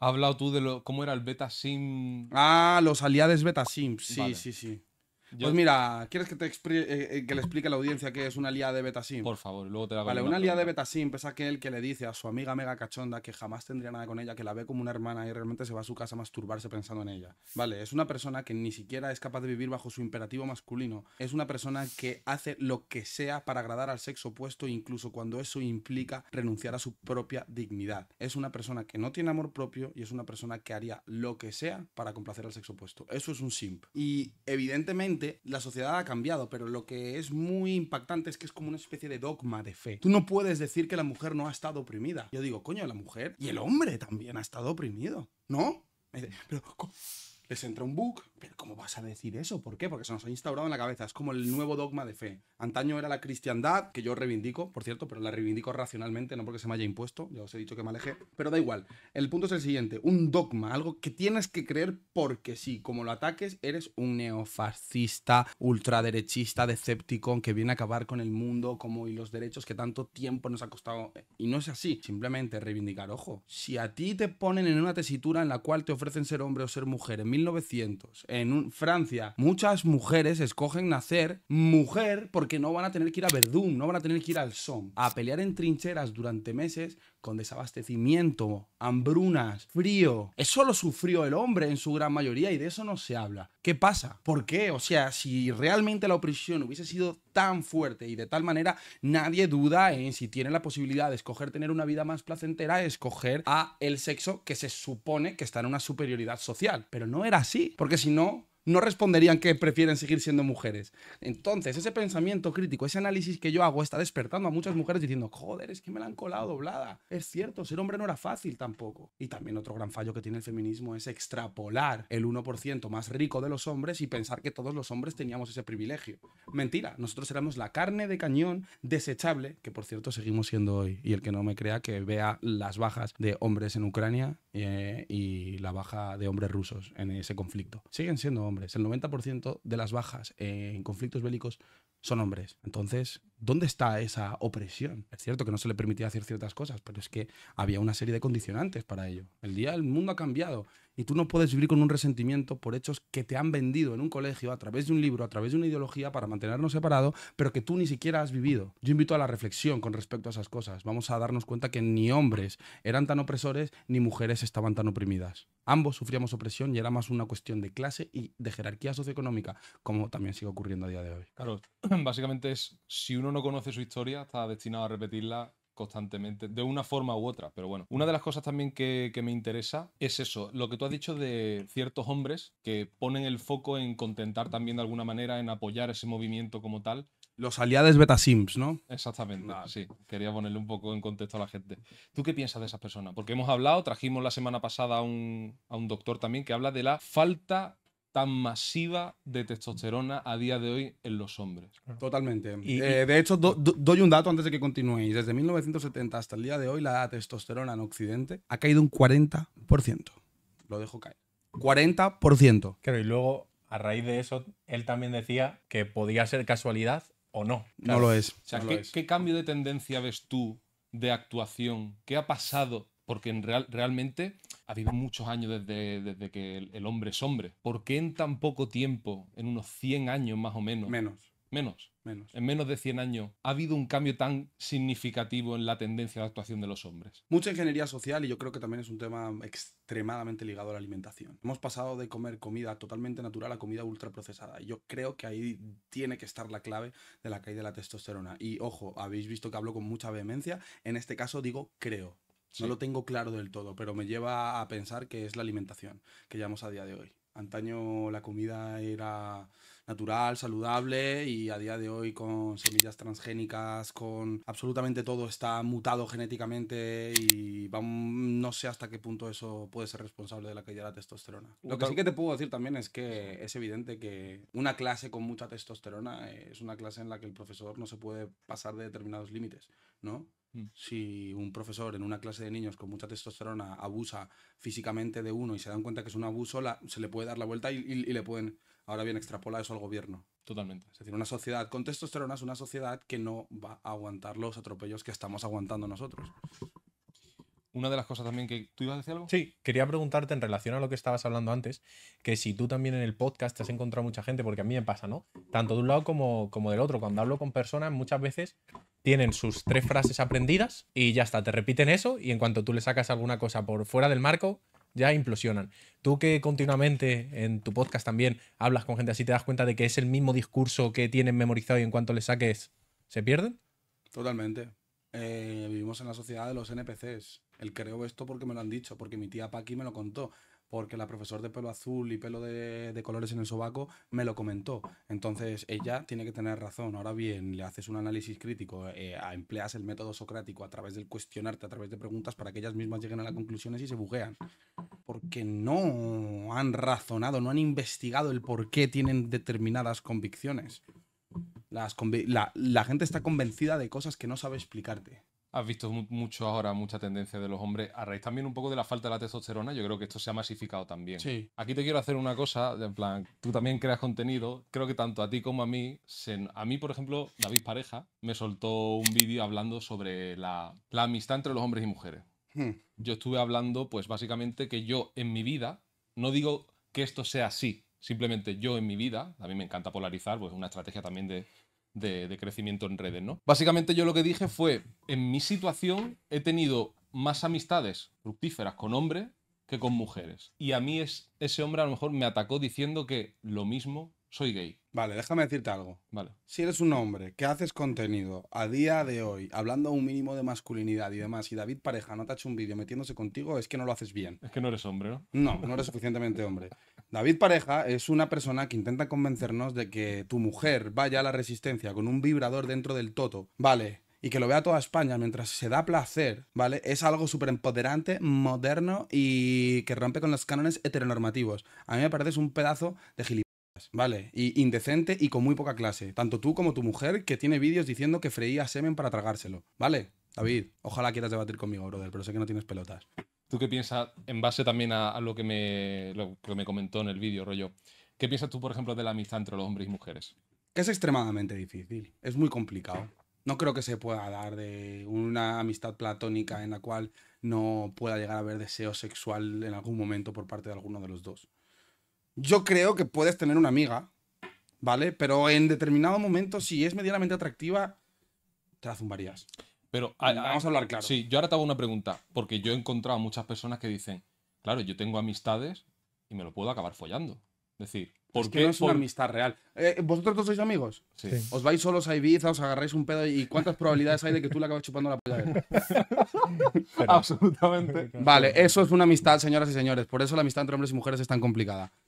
Has hablado tú de lo, cómo era el beta sim. Ah, los aliados beta sim. Sí, sí, sí. Pues mira, ¿quieres que, te eh, eh, que le explique a la audiencia qué es una lía de betasim? Por favor, luego te la Vale, una lía de betasim es aquel que le dice a su amiga mega cachonda que jamás tendría nada con ella, que la ve como una hermana y realmente se va a su casa a masturbarse pensando en ella. Vale, es una persona que ni siquiera es capaz de vivir bajo su imperativo masculino. Es una persona que hace lo que sea para agradar al sexo opuesto, incluso cuando eso implica renunciar a su propia dignidad. Es una persona que no tiene amor propio y es una persona que haría lo que sea para complacer al sexo opuesto. Eso es un simp. Y evidentemente la sociedad ha cambiado, pero lo que es muy impactante es que es como una especie de dogma de fe. Tú no puedes decir que la mujer no ha estado oprimida. Yo digo, coño, la mujer y el hombre también ha estado oprimido, ¿no? pero les entra un bug, pero ¿cómo vas a decir eso? ¿Por qué? Porque se nos ha instaurado en la cabeza, es como el nuevo dogma de fe. Antaño era la cristiandad, que yo reivindico, por cierto, pero la reivindico racionalmente, no porque se me haya impuesto, ya os he dicho que me aleje, pero da igual. El punto es el siguiente, un dogma, algo que tienes que creer porque sí, como lo ataques, eres un neofascista, ultraderechista, decéptico, que viene a acabar con el mundo como y los derechos que tanto tiempo nos ha costado. Y no es así, simplemente reivindicar, ojo, si a ti te ponen en una tesitura en la cual te ofrecen ser hombre o ser mujer en 1900. En Francia, muchas mujeres escogen nacer mujer porque no van a tener que ir a Verdún, no van a tener que ir al Somme, a pelear en trincheras durante meses con desabastecimiento, hambrunas, frío. Eso lo sufrió el hombre en su gran mayoría y de eso no se habla. ¿Qué pasa? ¿Por qué? O sea, si realmente la opresión hubiese sido tan fuerte y de tal manera nadie duda en si tiene la posibilidad de escoger tener una vida más placentera, escoger a el sexo que se supone que está en una superioridad social. Pero no era así, porque si no, no responderían que prefieren seguir siendo mujeres. Entonces, ese pensamiento crítico, ese análisis que yo hago está despertando a muchas mujeres diciendo, joder, es que me la han colado doblada. Es cierto, ser hombre no era fácil tampoco. Y también otro gran fallo que tiene el feminismo es extrapolar el 1% más rico de los hombres y pensar que todos los hombres teníamos ese privilegio. Mentira, nosotros éramos la carne de cañón desechable, que por cierto seguimos siendo hoy. Y el que no me crea que vea las bajas de hombres en Ucrania eh, y la baja de hombres rusos en ese conflicto. Siguen siendo hombres el 90% de las bajas en conflictos bélicos son hombres. Entonces, ¿dónde está esa opresión? Es cierto que no se le permitía hacer ciertas cosas, pero es que había una serie de condicionantes para ello. El día el mundo ha cambiado y tú no puedes vivir con un resentimiento por hechos que te han vendido en un colegio, a través de un libro, a través de una ideología para mantenernos separados, pero que tú ni siquiera has vivido. Yo invito a la reflexión con respecto a esas cosas. Vamos a darnos cuenta que ni hombres eran tan opresores, ni mujeres estaban tan oprimidas. Ambos sufríamos opresión y era más una cuestión de clase y de jerarquía socioeconómica, como también sigue ocurriendo a día de hoy. Claro, básicamente es, si uno no conoce su historia, está destinado a repetirla constantemente, de una forma u otra. Pero bueno, una de las cosas también que, me interesa es eso, lo que tú has dicho de ciertos hombres que ponen el foco en contentar también de alguna manera, en apoyar ese movimiento como tal. Los aliados beta sims, ¿no? Exactamente, sí. Quería ponerle un poco en contexto a la gente. ¿Tú qué piensas de esas personas? Porque hemos hablado, trajimos la semana pasada a un, a un doctor también que habla de la falta tan masiva de testosterona a día de hoy en los hombres. Totalmente. Eh, de hecho, doy un dato antes de que continúe. Desde 1970 hasta el día de hoy, la testosterona en Occidente ha caído un 40%. Lo dejo caer. 40%. Claro, y luego, a raíz de eso, él también decía que podía ser casualidad o no. No lo es. O sea, ¿qué, cambio de tendencia ves tú de actuación? ¿Qué ha pasado? Porque en real, realmente ha habido muchos años desde, desde que el, hombre es hombre. ¿Por qué en tan poco tiempo, en unos 100 años más o menos? Menos. Menos. Menos. En menos de 100 años, ¿ha habido un cambio tan significativo en la tendencia de actuación de los hombres? Mucha ingeniería social y yo creo que también es un tema extremadamente ligado a la alimentación. Hemos pasado de comer comida totalmente natural a comida ultraprocesada. Y Yo creo que ahí tiene que estar la clave de la caída de la testosterona. Y ojo, habéis visto que hablo con mucha vehemencia. En este caso digo creo no lo tengo claro del todo, pero me lleva a pensar que es la alimentación que llevamos a día de hoy. Antaño la comida era natural, saludable y a día de hoy con semillas transgénicas, con absolutamente todo está mutado genéticamente y no sé hasta qué punto eso puede ser responsable de la caída de la testosterona. Lo que sí que te puedo decir también es que es evidente que una clase con mucha testosterona es una clase en la que el profesor no se puede pasar de determinados límites, ¿no? Mm. Si un profesor en una clase de niños con mucha testosterona abusa físicamente de uno y se dan cuenta que es un abuso, se le puede dar la vuelta y, le pueden, ahora bien, extrapolar eso al gobierno. Totalmente. Es decir, una sociedad con testosterona es una sociedad que no va a aguantar los atropellos que estamos aguantando nosotros. Una de las cosas también que tú ibas a decir algo. Sí, quería preguntarte en relación a lo que estabas hablando antes, que si tú también en el podcast te has encontrado mucha gente, porque a mí me pasa, ¿no? Tanto de un lado como, como del otro. Cuando hablo con personas, muchas veces tienen sus tres frases aprendidas y ya está, te repiten eso y en cuanto tú le sacas alguna cosa por fuera del marco, ya implosionan. Tú que continuamente en tu podcast también hablas con gente así, te das cuenta de que es el mismo discurso que tienen memorizado y en cuanto le saques, ¿se pierden? Totalmente. Eh, vivimos en la sociedad de los NPCs. El creo esto porque me lo han dicho, porque mi tía Paqui me lo contó porque la profesora de pelo azul y pelo de, colores en el sobaco me lo comentó. Entonces ella tiene que tener razón. Ahora bien, le haces un análisis crítico, eh, empleas el método socrático a través del cuestionarte, a través de preguntas para que ellas mismas lleguen a las conclusiones y se buguean. Porque no han razonado, no han investigado el por qué tienen determinadas convicciones. la, la gente está convencida de cosas que no sabe explicarte. Has visto mucho ahora, mucha tendencia de los hombres, a raíz también un poco de la falta de la testosterona, yo creo que esto se ha masificado también. Sí. Aquí te quiero hacer una cosa, en plan, tú también creas contenido, creo que tanto a ti como a mí, a mí, por ejemplo, David Pareja me soltó un vídeo hablando sobre la, amistad entre los hombres y mujeres. Hmm. Yo estuve hablando, pues básicamente, que yo en mi vida, no digo que esto sea así, simplemente yo en mi vida, a mí me encanta polarizar, pues una estrategia también de de, crecimiento en redes, ¿no? Básicamente yo lo que dije fue, en mi situación he tenido más amistades fructíferas con hombres que con mujeres. Y a mí es, ese hombre a lo mejor me atacó diciendo que lo mismo soy gay. Vale, déjame decirte algo. Vale. Si eres un hombre que haces contenido a día de hoy, hablando un mínimo de masculinidad y demás, y David Pareja no te ha hecho un vídeo metiéndose contigo, es que no lo haces bien. Es que no eres hombre, ¿no? No, no eres suficientemente hombre. David Pareja es una persona que intenta convencernos de que tu mujer vaya a la resistencia con un vibrador dentro del toto, ¿vale? Y que lo vea toda España mientras se da placer, ¿vale? Es algo súper empoderante, moderno y que rompe con los cánones heteronormativos. A mí me parece un pedazo de gilipollas. ¿vale? Y indecente y con muy poca clase. Tanto tú como tu mujer que tiene vídeos diciendo que freía semen para tragárselo, ¿vale? David, ojalá quieras debatir conmigo, brother, pero sé que no tienes pelotas. ¿Tú qué piensas, en base también a, lo, que me, comentó en el vídeo, rollo? ¿Qué piensas tú, por ejemplo, de la amistad entre los hombres y mujeres? es extremadamente difícil, es muy complicado. No creo que se pueda dar de una amistad platónica en la cual no pueda llegar a haber deseo sexual en algún momento por parte de alguno de los dos. Yo creo que puedes tener una amiga, ¿vale? Pero en determinado momento, si es medianamente atractiva, te la zumbarías. Pero vamos a hablar claro. Sí, yo ahora te hago una pregunta, porque yo he encontrado muchas personas que dicen, claro, yo tengo amistades y me lo puedo acabar follando. Es decir, ¿por qué? Que no es una amistad real. Eh, eh, ¿Vosotros dos sois amigos? Sí. ¿Os vais solos a Ibiza, os agarráis un pedo y cuántas probabilidades hay de que tú le acabes chupando la polla Absolutamente. Vale, eso es una amistad, señoras y señores. Por eso la amistad entre hombres y mujeres es tan complicada.